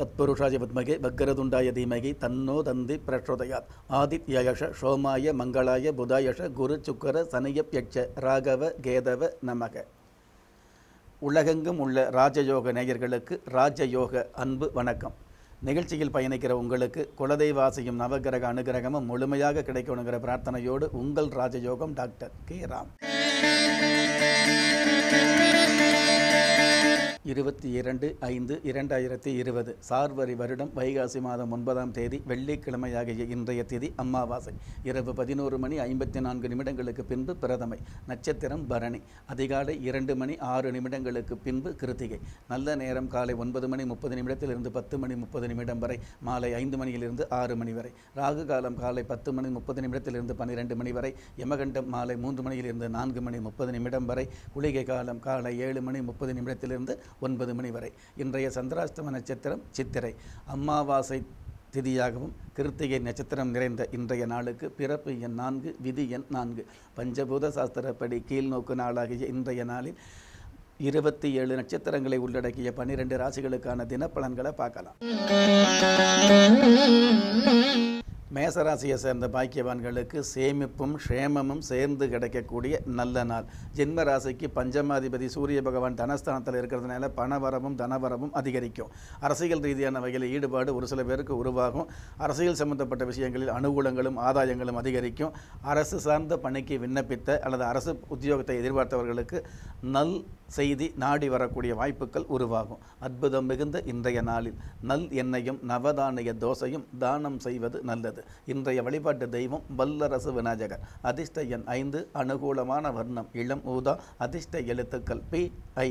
தத்புருஷாய வித்மகே பக்ரதுண்டாய தீமகி தன்னோ தந்தி பிரச்சோதயாத் ஆதித்யயஷ சோமாய மங்களாய புதாயஷ குரு சுக்கர சனியப்யட்ச ராகவ கேதவ நமக உலகெங்கும் உள்ள ராஜயோக நேயர்களுக்கு ராஜயோக அன்பு வணக்கம் நிகழ்ச்சியில் பயணிக்கிற உங்களுக்கு குலதெய்வாசியும் நவகிரக அனுகிரகமும் முழுமையாக கிடைக்கணுங்கிற பிரார்த்தனையோடு உங்கள் ராஜயோகம் டாக்டர் கே ராம் இருபத்தி இரண்டு ஐந்து இரண்டாயிரத்தி இருபது சார்வரி வருடம் வைகாசி மாதம் ஒன்பதாம் தேதி வெள்ளிக்கிழமையாகிய இன்றைய திதி அம்மாவாசை இரவு பதினோரு மணி ஐம்பத்தி நான்கு நிமிடங்களுக்கு பின்பு பிரதமை நட்சத்திரம் பரணி அதிகாலை இரண்டு மணி ஆறு நிமிடங்களுக்கு பின்பு கிருத்திகை நல்ல நேரம் காலை ஒன்பது மணி முப்பது நிமிடத்திலிருந்து பத்து மணி முப்பது நிமிடம் வரை மாலை ஐந்து மணியிலிருந்து ஆறு மணி வரை ராகு காலம் காலை பத்து மணி முப்பது நிமிடத்திலிருந்து பன்னிரெண்டு மணி வரை யமகண்டம் மாலை மூன்று மணியிலிருந்து நான்கு மணி முப்பது நிமிடம் வரை குளிகை காலம் காலை ஏழு மணி முப்பது நிமிடத்திலிருந்து ஒன்பது மணி வரை இன்றைய சந்திராஷ்டம நட்சத்திரம் சித்திரை அமாவாசை திதியாகவும் கிருத்திகை நட்சத்திரம் நிறைந்த இன்றைய நாளுக்கு பிறப்பு எண் நான்கு விதி எண் நான்கு பஞ்சபூத சாஸ்திரப்படி கீழ்நோக்கு நாளாகிய இன்றைய நாளில் இருபத்தி ஏழு நட்சத்திரங்களை உள்ளடக்கிய பன்னிரண்டு ராசிகளுக்கான தினப்பலன்களை பார்க்கலாம் மேசராசியை சேர்ந்த பாக்கியவான்களுக்கு சேமிப்பும் ஷேமமும் சேர்ந்து கிடைக்கக்கூடிய நல்ல நாள் ஜென்ம ராசிக்கு பஞ்சமாதிபதி சூரிய பகவான் தனஸ்தானத்தில் இருக்கிறதுனால பணவரவும் தனவரமும் அதிகரிக்கும் அரசியல் ரீதியான வகையில் ஈடுபாடு ஒரு சில பேருக்கு உருவாகும் அரசியல் சம்பந்தப்பட்ட விஷயங்களில் அனுகூலங்களும் ஆதாயங்களும் அதிகரிக்கும் அரசு சார்ந்த பணிக்கு விண்ணப்பித்த அல்லது அரசு உத்தியோகத்தை எதிர்பார்த்தவர்களுக்கு நல் செய்தி நாடி வரக்கூடிய வாய்ப்புகள் உருவாகும் அற்புதம் மிகுந்த இன்றைய நாளில் நல் எண்ணெயும் நவதானிய தோசையும் தானம் செய்வது நல்லது வருகிறது இன்றைய வழிபாட்டு தெய்வம் வல்லரசு விநாயகர் அதிர்ஷ்ட ஐந்து அனுகூலமான வர்ணம் இளம் ஊதா அதிர்ஷ்ட எழுத்துக்கள் பி ஐ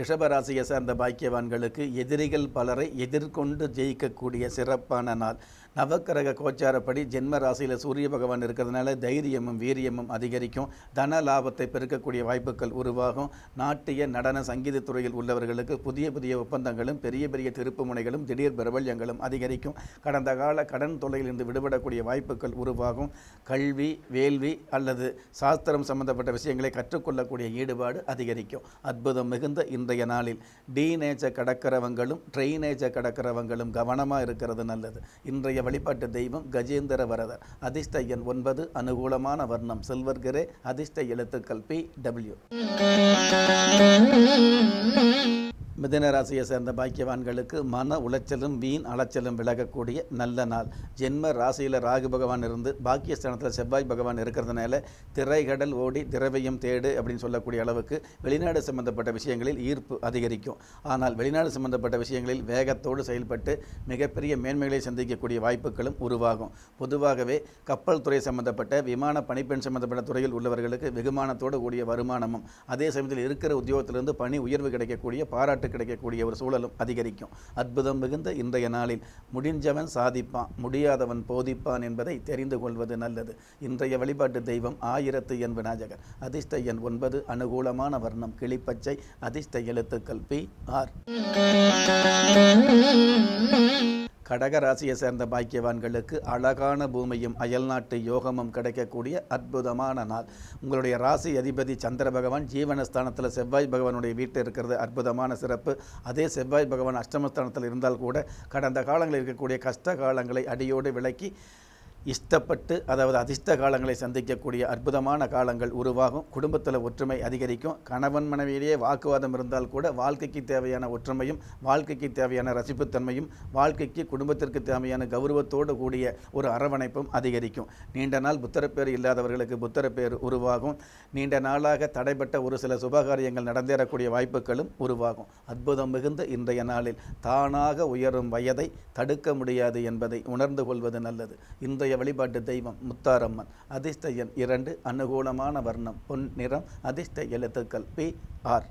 ரிஷபராசியை சார்ந்த பாக்கியவான்களுக்கு எதிரிகள் பலரை எதிர்கொண்டு ஜெயிக்கக்கூடிய சிறப்பான நாள் நவக்கிரக கோச்சாரப்படி ஜென்ம ராசியில் சூரிய பகவான் இருக்கிறதுனால தைரியமும் வீரியமும் அதிகரிக்கும் தன லாபத்தை பெருக்கக்கூடிய வாய்ப்புகள் உருவாகும் நாட்டிய நடன சங்கீதத்துறையில் உள்ளவர்களுக்கு புதிய புதிய ஒப்பந்தங்களும் பெரிய பெரிய திருப்பு முனைகளும் திடீர் பிரபல்யங்களும் அதிகரிக்கும் கடந்த கால கடன் தொல்லையிலிருந்து விடுபடக்கூடிய வாய்ப்புகள் உருவாகும் கல்வி வேள்வி அல்லது சாஸ்திரம் சம்பந்தப்பட்ட விஷயங்களை கற்றுக்கொள்ளக்கூடிய ஈடுபாடு அதிகரிக்கும் அற்புதம் மிகுந்த இன்றைய நாளில் டீனேஜை கடக்கிறவங்களும் ட்ரெயினேஜை கடக்கிறவங்களும் கவனமாக இருக்கிறது நல்லது இன்றைய வழிபாட்டு தெய்வம் கஜேந்திர வரதர் அதிர்ஷ்ட எண் ஒன்பது அனுகூலமான வர்ணம் செல்வர்கரே அதிர்ஷ்ட எழுத்துக்கள் பி டபிள்யூ மிதன ராசியை சேர்ந்த பாக்கியவான்களுக்கு மன உளைச்சலும் வீண் அலைச்சலும் விலகக்கூடிய நல்ல நாள் ஜென்ம ராசியில் ராகு பகவான் இருந்து பாக்கியஸ்தானத்தில் செவ்வாய் பகவான் இருக்கிறதுனால திரைகடல் ஓடி திரவியம் தேடு அப்படின்னு சொல்லக்கூடிய அளவுக்கு வெளிநாடு சம்பந்தப்பட்ட விஷயங்களில் ஈர்ப்பு அதிகரிக்கும் ஆனால் வெளிநாடு சம்பந்தப்பட்ட விஷயங்களில் வேகத்தோடு செயல்பட்டு மிகப்பெரிய மேன்மைகளை சந்திக்கக்கூடிய வாய்ப்புகளும் உருவாகும் பொதுவாகவே கப்பல் துறை சம்பந்தப்பட்ட விமான பணிப்பெண் சம்பந்தப்பட்ட துறையில் உள்ளவர்களுக்கு வெகுமானத்தோடு கூடிய வருமானமும் அதே சமயத்தில் இருக்கிற உத்தியோகத்திலிருந்து பணி உயர்வு கிடைக்கக்கூடிய பாராட்டு நமக்கு கிடைக்கக்கூடிய ஒரு சூழலும் அதிகரிக்கும் அற்புதம் மிகுந்த இன்றைய நாளில் முடிஞ்சவன் சாதிப்பான் முடியாதவன் போதிப்பான் என்பதை தெரிந்து கொள்வது நல்லது இன்றைய வழிபாட்டு தெய்வம் ஆயிரத்து என் விநாயகர் அதிர்ஷ்ட எண் ஒன்பது அனுகூலமான வர்ணம் கிளிப்பச்சை அதிர்ஷ்ட எழுத்துக்கள் பி ஆர் கடக ராசியை சேர்ந்த பாக்கியவான்களுக்கு அழகான பூமியும் அயல்நாட்டு யோகமும் கிடைக்கக்கூடிய அற்புதமான நாள் உங்களுடைய ராசி அதிபதி சந்திர பகவான் ஜீவனஸ்தானத்தில் செவ்வாய் பகவானுடைய வீட்டில் இருக்கிறது அற்புதமான சிறப்பு அதே செவ்வாய் பகவான் அஷ்டமஸ்தானத்தில் இருந்தால் கூட கடந்த காலங்களில் இருக்கக்கூடிய கஷ்ட காலங்களை அடியோடு விளக்கி இஷ்டப்பட்டு அதாவது அதிர்ஷ்ட காலங்களை சந்திக்கக்கூடிய அற்புதமான காலங்கள் உருவாகும் குடும்பத்தில் ஒற்றுமை அதிகரிக்கும் கணவன் மனைவியிலேயே வாக்குவாதம் இருந்தால் கூட வாழ்க்கைக்கு தேவையான ஒற்றுமையும் வாழ்க்கைக்கு தேவையான ரசிப்புத்தன்மையும் வாழ்க்கைக்கு குடும்பத்திற்கு தேவையான கௌரவத்தோடு கூடிய ஒரு அரவணைப்பும் அதிகரிக்கும் நீண்ட நாள் புத்தரப்பேர் இல்லாதவர்களுக்கு புத்தரப்பேர் உருவாகும் நீண்ட நாளாக தடைப்பட்ட ஒரு சில சுபகாரியங்கள் நடந்தேறக்கூடிய வாய்ப்புகளும் உருவாகும் அற்புதம் மிகுந்த இன்றைய நாளில் தானாக உயரும் வயதை தடுக்க முடியாது என்பதை உணர்ந்து கொள்வது நல்லது இன்றைய இன்றைய வழிபாட்டு தெய்வம் முத்தாரம்மன் அதிர்ஷ்ட எண் இரண்டு அனுகூலமான வர்ணம் பொன் நிறம் அதிர்ஷ்ட எழுத்துக்கள் பி ஆர்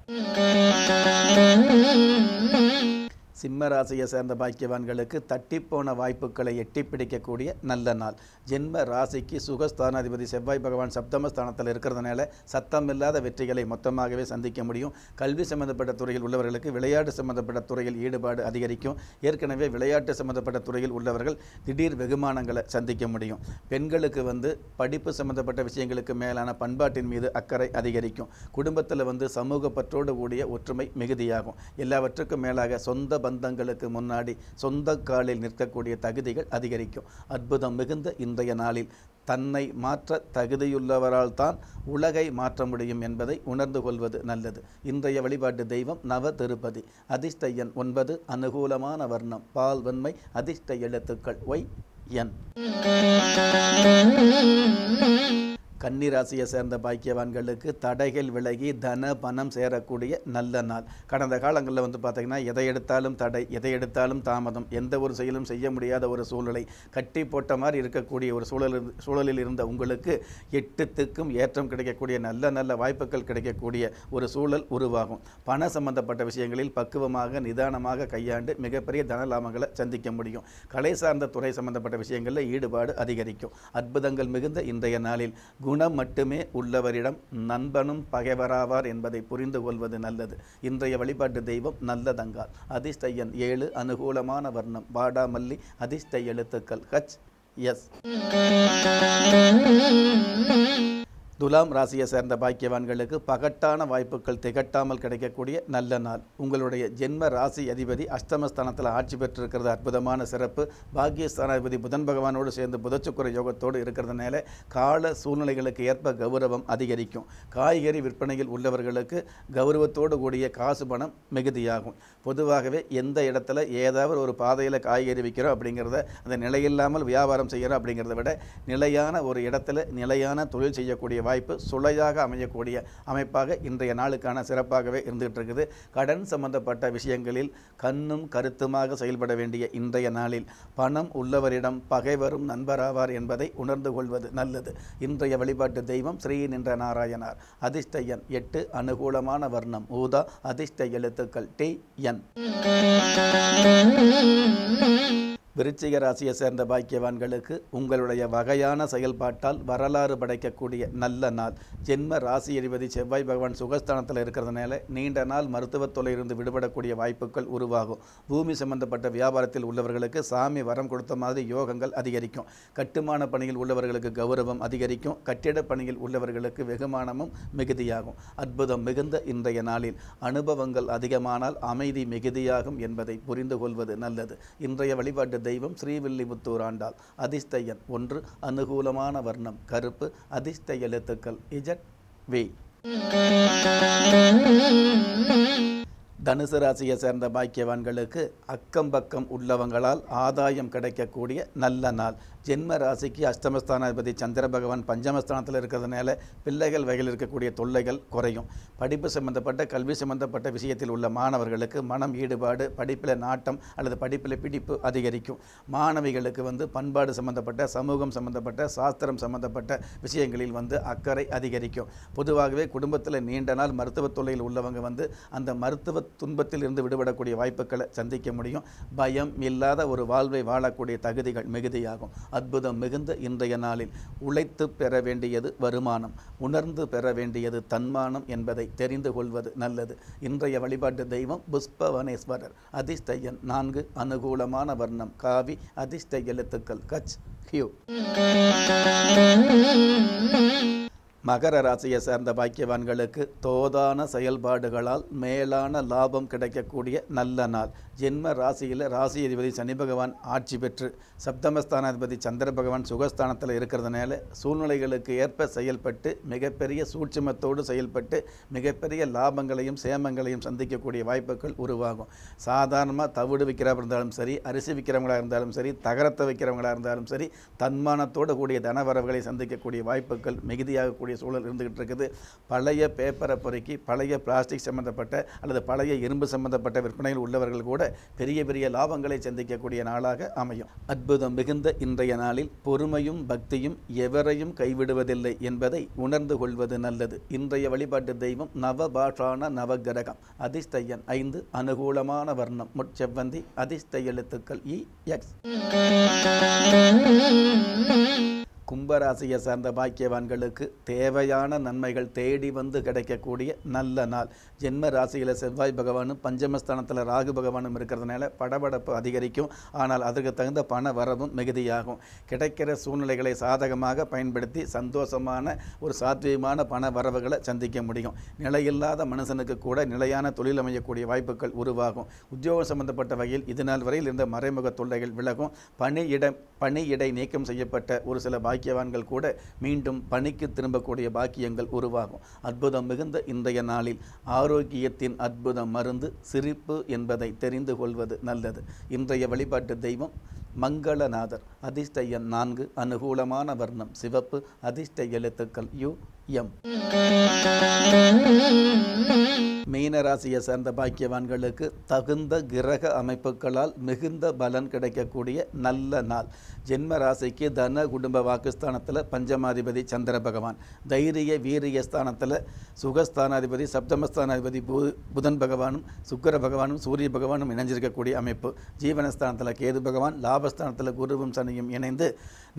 சிம்ம ராசியை சேர்ந்த பாக்கியவான்களுக்கு தட்டிப்போன வாய்ப்புகளை எட்டி பிடிக்கக்கூடிய நல்ல நாள் ஜென்ம ராசிக்கு சுகஸ்தானாதிபதி செவ்வாய் பகவான் சப்தமஸ்தானத்தில் இருக்கிறதுனால சத்தம் இல்லாத வெற்றிகளை மொத்தமாகவே சந்திக்க முடியும் கல்வி சம்பந்தப்பட்ட துறையில் உள்ளவர்களுக்கு விளையாட்டு சம்பந்தப்பட்ட துறையில் ஈடுபாடு அதிகரிக்கும் ஏற்கனவே விளையாட்டு சம்பந்தப்பட்ட துறையில் உள்ளவர்கள் திடீர் வெகுமானங்களை சந்திக்க முடியும் பெண்களுக்கு வந்து படிப்பு சம்பந்தப்பட்ட விஷயங்களுக்கு மேலான பண்பாட்டின் மீது அக்கறை அதிகரிக்கும் குடும்பத்தில் வந்து சமூக பற்றோடு கூடிய ஒற்றுமை மிகுதியாகும் எல்லாவற்றுக்கும் மேலாக சொந்த பந்தங்களுக்கு முன்னாடி சொந்த காலில் நிற்கக்கூடிய தகுதிகள் அதிகரிக்கும் அற்புதம் மிகுந்த இன்றைய நாளில் தன்னை மாற்ற தகுதியுள்ளவரால் தான் உலகை மாற்ற முடியும் என்பதை உணர்ந்து கொள்வது நல்லது இன்றைய வழிபாட்டு தெய்வம் நவ திருப்பதி அதிர்ஷ்ட எண் ஒன்பது அனுகூலமான வர்ணம் பால் வன்மை அதிர்ஷ்ட எழுத்துக்கள் ஒய் என் கன்னிராசியை சேர்ந்த பாக்கியவான்களுக்கு தடைகள் விலகி தன பணம் சேரக்கூடிய நல்ல நாள் கடந்த காலங்களில் வந்து பார்த்தீங்கன்னா எதை எடுத்தாலும் தடை எதை எடுத்தாலும் தாமதம் எந்த ஒரு செயலும் செய்ய முடியாத ஒரு சூழலை கட்டி போட்ட மாதிரி இருக்கக்கூடிய ஒரு சூழல் சூழலில் இருந்த உங்களுக்கு எட்டுத்துக்கும் ஏற்றம் கிடைக்கக்கூடிய நல்ல நல்ல வாய்ப்புகள் கிடைக்கக்கூடிய ஒரு சூழல் உருவாகும் பண சம்பந்தப்பட்ட விஷயங்களில் பக்குவமாக நிதானமாக கையாண்டு மிகப்பெரிய தன லாபங்களை சந்திக்க முடியும் கலை சார்ந்த துறை சம்பந்தப்பட்ட விஷயங்களில் ஈடுபாடு அதிகரிக்கும் அற்புதங்கள் மிகுந்த இன்றைய நாளில் குணம் மட்டுமே உள்ளவரிடம் நண்பனும் பகைவராவார் என்பதை புரிந்து கொள்வது நல்லது இன்றைய வழிபாட்டு தெய்வம் நல்லதங்கால் அதிர்ஷ்டயன் ஏழு அனுகூலமான வர்ணம் வாடாமல்லி அதிர்ஷ்ட எழுத்துக்கள் ஹச் எஸ் துலாம் ராசியை சேர்ந்த பாக்கியவான்களுக்கு பகட்டான வாய்ப்புகள் திகட்டாமல் கிடைக்கக்கூடிய நல்ல நாள் உங்களுடைய ஜென்ம ராசி அதிபதி அஷ்டமஸ்தானத்தில் ஆட்சி பெற்றிருக்கிறது அற்புதமான சிறப்பு பாக்கியஸ்தானாதிபதி புதன் பகவானோடு சேர்ந்து புதச்சுக்குறை யோகத்தோடு இருக்கிறதுனால கால சூழ்நிலைகளுக்கு ஏற்ப கௌரவம் அதிகரிக்கும் காய்கறி விற்பனையில் உள்ளவர்களுக்கு கௌரவத்தோடு கூடிய காசு பணம் மிகுதியாகும் பொதுவாகவே எந்த இடத்துல ஏதாவது ஒரு பாதையில் காய்கறி விற்கிறோம் அப்படிங்கிறத அந்த நிலையில்லாமல் வியாபாரம் செய்கிறோம் அப்படிங்கிறத விட நிலையான ஒரு இடத்துல நிலையான தொழில் செய்யக்கூடிய வாய்ப்பு சுளையாக அமையக்கூடிய அமைப்பாக இன்றைய நாளுக்கான சிறப்பாகவே இருந்துகிட்டு இருக்குது கடன் சம்பந்தப்பட்ட விஷயங்களில் கண்ணும் கருத்துமாக செயல்பட வேண்டிய இன்றைய நாளில் பணம் உள்ளவரிடம் பகைவரும் நண்பராவார் என்பதை உணர்ந்து கொள்வது நல்லது இன்றைய வழிபாட்டு தெய்வம் ஸ்ரீ நின்ற நாராயணார் அதிர்ஷ்டயன் எட்டு அனுகூலமான வர்ணம் ஊதா அதிர்ஷ்ட எழுத்துக்கள் டி என் விருச்சிக ராசியை சேர்ந்த பாக்கியவான்களுக்கு உங்களுடைய வகையான செயல்பாட்டால் வரலாறு படைக்கக்கூடிய நல்ல நாள் ஜென்ம ராசி அதிபதி செவ்வாய் பகவான் சுகஸ்தானத்தில் இருக்கிறதுனால நீண்ட நாள் மருத்துவத் தொலையிலிருந்து விடுபடக்கூடிய வாய்ப்புகள் உருவாகும் பூமி சம்பந்தப்பட்ட வியாபாரத்தில் உள்ளவர்களுக்கு சாமி வரம் கொடுத்த மாதிரி யோகங்கள் அதிகரிக்கும் கட்டுமான பணியில் உள்ளவர்களுக்கு கௌரவம் அதிகரிக்கும் கட்டிட பணியில் உள்ளவர்களுக்கு வெகுமானமும் மிகுதியாகும் அற்புதம் மிகுந்த இன்றைய நாளில் அனுபவங்கள் அதிகமானால் அமைதி மிகுதியாகும் என்பதை புரிந்து கொள்வது நல்லது இன்றைய வழிபாட்டு தெய்வம் ஸ்ரீவில்லிபுத்தூர் ஆண்டாள் அதிஷ்டயன் ஒன்று அனுகூலமான வர்ணம் கருப்பு அதிஷ்ட எழுத்துக்கள் இஜட் வி தனுசு ராசியை சேர்ந்த பாக்கியவான்களுக்கு அக்கம் பக்கம் உள்ளவங்களால் ஆதாயம் கிடைக்கக்கூடிய நல்ல நாள் ஜென்ம ராசிக்கு அஷ்டமஸ்தானாதிபதி சந்திர பகவான் பஞ்சமஸ்தானத்தில் இருக்கிறதுனால பிள்ளைகள் வகையில் இருக்கக்கூடிய தொல்லைகள் குறையும் படிப்பு சம்பந்தப்பட்ட கல்வி சம்பந்தப்பட்ட விஷயத்தில் உள்ள மாணவர்களுக்கு மனம் ஈடுபாடு படிப்பில் நாட்டம் அல்லது படிப்பில் பிடிப்பு அதிகரிக்கும் மாணவிகளுக்கு வந்து பண்பாடு சம்பந்தப்பட்ட சமூகம் சம்பந்தப்பட்ட சாஸ்திரம் சம்பந்தப்பட்ட விஷயங்களில் வந்து அக்கறை அதிகரிக்கும் பொதுவாகவே குடும்பத்தில் நீண்ட நாள் மருத்துவத் தொழிலில் உள்ளவங்க வந்து அந்த மருத்துவ துன்பத்தில் இருந்து விடுபடக்கூடிய வாய்ப்புகளை சந்திக்க முடியும் பயம் இல்லாத ஒரு வாழ்வை வாழக்கூடிய தகுதிகள் மிகுதியாகும் அற்புதம் மிகுந்த இன்றைய நாளில் உழைத்து பெற வேண்டியது வருமானம் உணர்ந்து பெற வேண்டியது தன்மானம் என்பதை தெரிந்து கொள்வது நல்லது இன்றைய வழிபாட்டு தெய்வம் புஷ்பவனேஸ்வரர் அதிர்ஷ்டயன் நான்கு அனுகூலமான வர்ணம் காவி அதிர்ஷ்ட எழுத்துக்கள் கச் ஹியூ மகர ராசியை சேர்ந்த பாக்கியவான்களுக்கு தோதான செயல்பாடுகளால் மேலான லாபம் கிடைக்கக்கூடிய நல்ல நாள் ஜென்ம ராசியில் ராசி அதிபதி சனி பகவான் ஆட்சி பெற்று சப்தமஸ்தானாதிபதி சந்திர பகவான் சுகஸ்தானத்தில் இருக்கிறதுனால சூழ்நிலைகளுக்கு ஏற்ப செயல்பட்டு மிகப்பெரிய சூட்சுமத்தோடு செயல்பட்டு மிகப்பெரிய லாபங்களையும் சேமங்களையும் சந்திக்கக்கூடிய வாய்ப்புகள் உருவாகும் சாதாரணமாக தவிடு விற்கிறவங்க இருந்தாலும் சரி அரிசி விற்கிறவங்களாக இருந்தாலும் சரி தகரத்தை விற்கிறவங்களாக இருந்தாலும் சரி தன்மானத்தோடு கூடிய தனவரவுகளை சந்திக்கக்கூடிய வாய்ப்புகள் மிகுதியாகக்கூடிய சூழல் இருந்துகிட்டு இருக்குது பழைய பேப்பரை பொறுக்கி பழைய பிளாஸ்டிக் சம்மந்தப்பட்ட அல்லது பழைய இரும்பு சம்மந்தப்பட்ட விற்பனையில் உள்ளவர்கள் கூட பெரிய பெரிய லாபங்களை சந்திக்கக்கூடிய நாளாக அமையும் அற்புதம் மிகுந்த இன்றைய நாளில் பொறுமையும் பக்தியும் எவரையும் கைவிடுவதில்லை என்பதை உணர்ந்து கொள்வது நல்லது இன்றைய வழிபாட்டு தெய்வம் நவபாஷான நவகிரகம் அதிஷ்டையன் ஐந்து அனுகூலமான வர்ணம் முட்செவ்வந்தி அதிஷ்ட எழுத்துக்கள் இ எக்ஸ் கும்பராசியை சார்ந்த பாக்கியவான்களுக்கு தேவையான நன்மைகள் தேடி வந்து கிடைக்கக்கூடிய நல்ல நாள் ஜென்ம ராசியில் செவ்வாய் பகவானும் பஞ்சமஸ்தானத்தில் ராகு பகவானும் இருக்கிறதுனால படபடப்பு அதிகரிக்கும் ஆனால் அதற்கு தகுந்த பண வரவும் மிகுதியாகும் கிடைக்கிற சூழ்நிலைகளை சாதகமாக பயன்படுத்தி சந்தோஷமான ஒரு சாத்வியமான பண வரவுகளை சந்திக்க முடியும் நிலையில்லாத மனுஷனுக்கு கூட நிலையான தொழில் அமையக்கூடிய வாய்ப்புகள் உருவாகும் உத்தியோகம் சம்பந்தப்பட்ட வகையில் இதுநாள் வரையில் இருந்த மறைமுக தொல்லைகள் விலகும் பணியிட பணியிடை நீக்கம் செய்யப்பட்ட ஒரு சில வாய்ப்பு பாக்கியவான்கள் கூட மீண்டும் பணிக்கு திரும்பக்கூடிய பாக்கியங்கள் உருவாகும் அற்புதம் மிகுந்த இன்றைய நாளில் ஆரோக்கியத்தின் அற்புதம் மருந்து சிரிப்பு என்பதை தெரிந்து கொள்வது நல்லது இன்றைய வழிபாட்டு தெய்வம் மங்களநாதர் அதிர்ஷ்ட எண் நான்கு அனுகூலமான வர்ணம் சிவப்பு அதிர்ஷ்ட எழுத்துக்கள் யு எம் மீனராசியை சேர்ந்த பாக்கியவான்களுக்கு தகுந்த கிரக அமைப்புகளால் மிகுந்த பலன் கிடைக்கக்கூடிய நல்ல நாள் ஜென்ம ராசிக்கு தன குடும்ப வாக்குஸ்தானத்தில் பஞ்சமாதிபதி சந்திர பகவான் தைரிய வீரிய ஸ்தானத்தில் சுகஸ்தானாதிபதி சப்தமஸ்தானாதிபதி புதன் பகவானும் சுக்கர பகவானும் சூரிய பகவானும் இணைஞ்சிருக்கக்கூடிய அமைப்பு ஜீவனஸ்தானத்தில் கேது பகவான் லாபஸ்தானத்தில் குருவும் சனியும் இணைந்து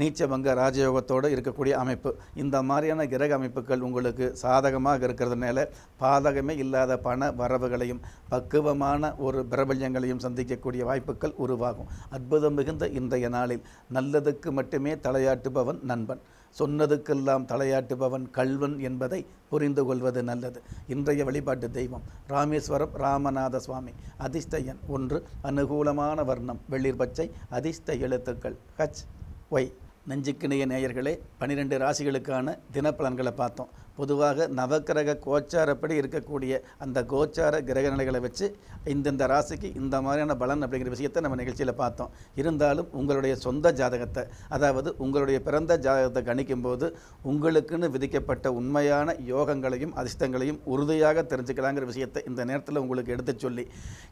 நீச்சவங்க ராஜயோகத்தோடு இருக்கக்கூடிய அமைப்பு இந்த மாதிரியான கிரக அமைப்புகள் உங்களுக்கு சாதகமாக இருக்கிறதுனால பாதகமே இல்லாத பண வரவுகளையும் பக்குவமான ஒரு பிரபல்யங்களையும் சந்திக்கக்கூடிய வாய்ப்புகள் உருவாகும் அற்புதம் மிகுந்த இன்றைய நாளில் நல்லதுக்கு மட்டுமே தலையாட்டுபவன் நண்பன் சொன்னதுக்கெல்லாம் தலையாட்டுபவன் கல்வன் என்பதை புரிந்து கொள்வது நல்லது இன்றைய வழிபாட்டு தெய்வம் ராமேஸ்வரம் ராமநாத சுவாமி அதிர்ஷ்டயன் ஒன்று அனுகூலமான வர்ணம் வெளிர் பச்சை அதிர்ஷ்ட எழுத்துக்கள் ஹச் ஒய் நெஞ்சுக்கிணைய நேயர்களே பனிரெண்டு ராசிகளுக்கான தினப்பலன்களை பார்த்தோம் பொதுவாக நவக்கிரக கோச்சாரப்படி இருக்கக்கூடிய அந்த கோச்சார கிரக நிலைகளை வச்சு இந்தந்த ராசிக்கு இந்த மாதிரியான பலன் அப்படிங்கிற விஷயத்தை நம்ம நிகழ்ச்சியில் பார்த்தோம் இருந்தாலும் உங்களுடைய சொந்த ஜாதகத்தை அதாவது உங்களுடைய பிறந்த ஜாதகத்தை கணிக்கும் போது உங்களுக்குன்னு விதிக்கப்பட்ட உண்மையான யோகங்களையும் அதிர்ஷ்டங்களையும் உறுதியாக தெரிஞ்சுக்கலாங்கிற விஷயத்தை இந்த நேரத்தில் உங்களுக்கு எடுத்து சொல்லி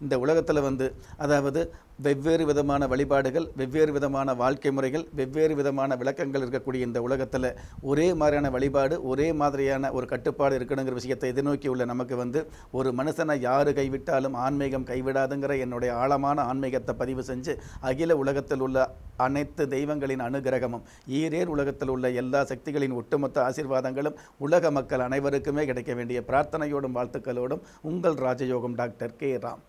இந்த உலகத்தில் வந்து அதாவது வெவ்வேறு விதமான வழிபாடுகள் வெவ்வேறு விதமான வாழ்க்கை முறைகள் வெவ்வேறு விதமான விளக்கங்கள் இருக்கக்கூடிய இந்த உலகத்தில் ஒரே மாதிரியான வழிபாடு ஒரே மாதிரியான மாதிரியான ஒரு கட்டுப்பாடு இருக்கணுங்கிற விஷயத்தை எதிர்நோக்கி உள்ள நமக்கு வந்து ஒரு மனுஷனை யார் கைவிட்டாலும் ஆன்மீகம் கைவிடாதுங்கிற என்னுடைய ஆழமான ஆன்மீகத்தை பதிவு செஞ்சு அகில உலகத்தில் உள்ள அனைத்து தெய்வங்களின் அனுகிரகமும் ஈரேர் உலகத்தில் உள்ள எல்லா சக்திகளின் ஒட்டுமொத்த ஆசீர்வாதங்களும் உலக மக்கள் அனைவருக்குமே கிடைக்க வேண்டிய பிரார்த்தனையோடும் வாழ்த்துக்களோடும் உங்கள் ராஜயோகம் டாக்டர் கே ராம்